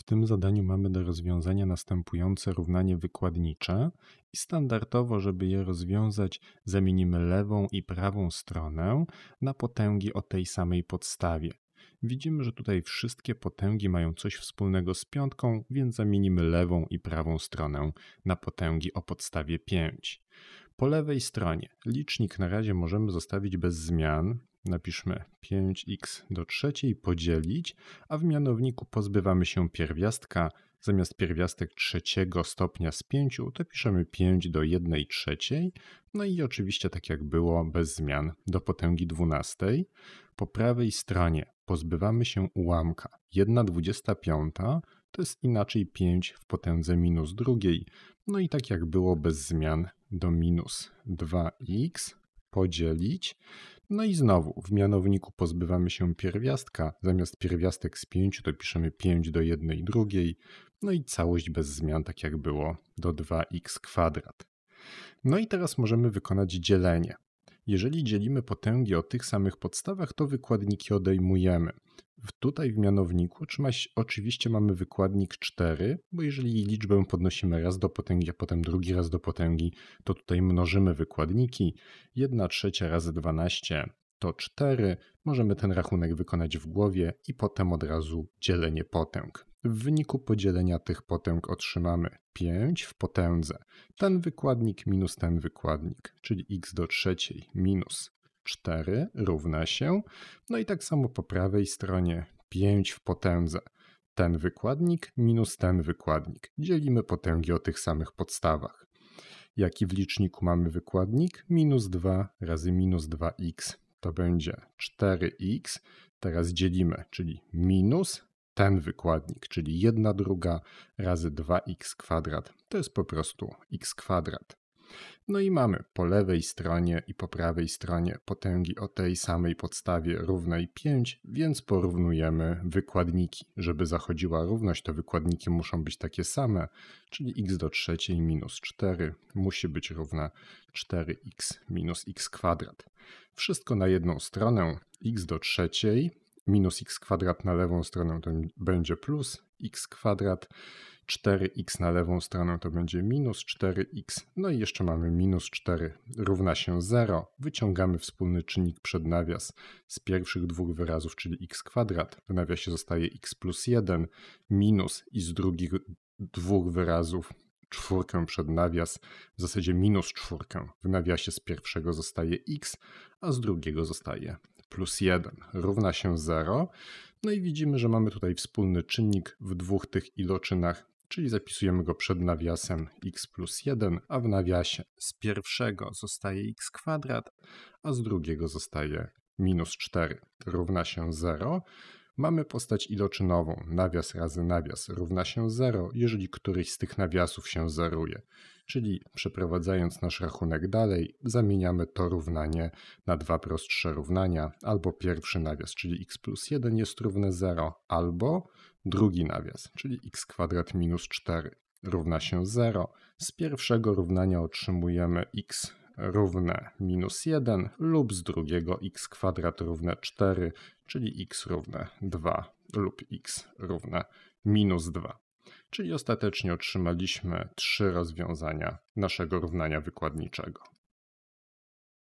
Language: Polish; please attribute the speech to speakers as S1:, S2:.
S1: W tym zadaniu mamy do rozwiązania następujące równanie wykładnicze i standardowo, żeby je rozwiązać, zamienimy lewą i prawą stronę na potęgi o tej samej podstawie. Widzimy, że tutaj wszystkie potęgi mają coś wspólnego z piątką, więc zamienimy lewą i prawą stronę na potęgi o podstawie 5. Po lewej stronie licznik na razie możemy zostawić bez zmian, napiszmy 5x do trzeciej podzielić, a w mianowniku pozbywamy się pierwiastka. Zamiast pierwiastek trzeciego stopnia z 5 to piszemy 5 do 1 trzeciej. No i oczywiście tak jak było bez zmian do potęgi 12. Po prawej stronie pozbywamy się ułamka 1,25 to jest inaczej 5 w potędze minus drugiej. No i tak jak było bez zmian do minus 2x podzielić. No i znowu w mianowniku pozbywamy się pierwiastka. Zamiast pierwiastek z 5 to piszemy 5 do jednej drugiej. No i całość bez zmian, tak jak było, do 2x kwadrat. No i teraz możemy wykonać dzielenie. Jeżeli dzielimy potęgi o tych samych podstawach, to wykładniki odejmujemy. Tutaj w mianowniku trzymać oczywiście mamy wykładnik 4, bo jeżeli liczbę podnosimy raz do potęgi, a potem drugi raz do potęgi, to tutaj mnożymy wykładniki. 1 trzecia razy 12 to 4. Możemy ten rachunek wykonać w głowie i potem od razu dzielenie potęg. W wyniku podzielenia tych potęg otrzymamy 5 w potędze. Ten wykładnik minus ten wykładnik, czyli x do trzeciej minus 4 równa się, no i tak samo po prawej stronie 5 w potędze. Ten wykładnik minus ten wykładnik. Dzielimy potęgi o tych samych podstawach. Jaki w liczniku mamy wykładnik? Minus 2 razy minus 2x to będzie 4x. Teraz dzielimy, czyli minus ten wykładnik, czyli 1 druga razy 2x kwadrat. To jest po prostu x kwadrat. No i mamy po lewej stronie i po prawej stronie potęgi o tej samej podstawie równej 5, więc porównujemy wykładniki. Żeby zachodziła równość, to wykładniki muszą być takie same, czyli x do trzeciej minus 4 musi być równe 4x minus x kwadrat. Wszystko na jedną stronę, x do trzeciej minus x kwadrat na lewą stronę to będzie plus x kwadrat 4x na lewą stronę to będzie minus 4x, no i jeszcze mamy minus 4 równa się 0. Wyciągamy wspólny czynnik przed nawias z pierwszych dwóch wyrazów, czyli x kwadrat. W nawiasie zostaje x plus 1 minus i z drugich dwóch wyrazów czwórkę przed nawias, w zasadzie minus czwórkę. W nawiasie z pierwszego zostaje x, a z drugiego zostaje plus 1 równa się 0. No i widzimy, że mamy tutaj wspólny czynnik w dwóch tych iloczynach czyli zapisujemy go przed nawiasem x plus 1, a w nawiasie z pierwszego zostaje x kwadrat, a z drugiego zostaje minus 4 równa się 0 mamy postać iloczynową. Nawias razy nawias równa się 0, jeżeli któryś z tych nawiasów się zeruje. Czyli przeprowadzając nasz rachunek dalej, zamieniamy to równanie na dwa prostsze równania, albo pierwszy nawias, czyli x plus 1 jest równe 0, albo drugi nawias, czyli x kwadrat minus 4 równa się 0. Z pierwszego równania otrzymujemy x równe minus 1 lub z drugiego x kwadrat równe 4, czyli x równe 2 lub x równe minus 2. Czyli ostatecznie otrzymaliśmy trzy rozwiązania naszego równania wykładniczego.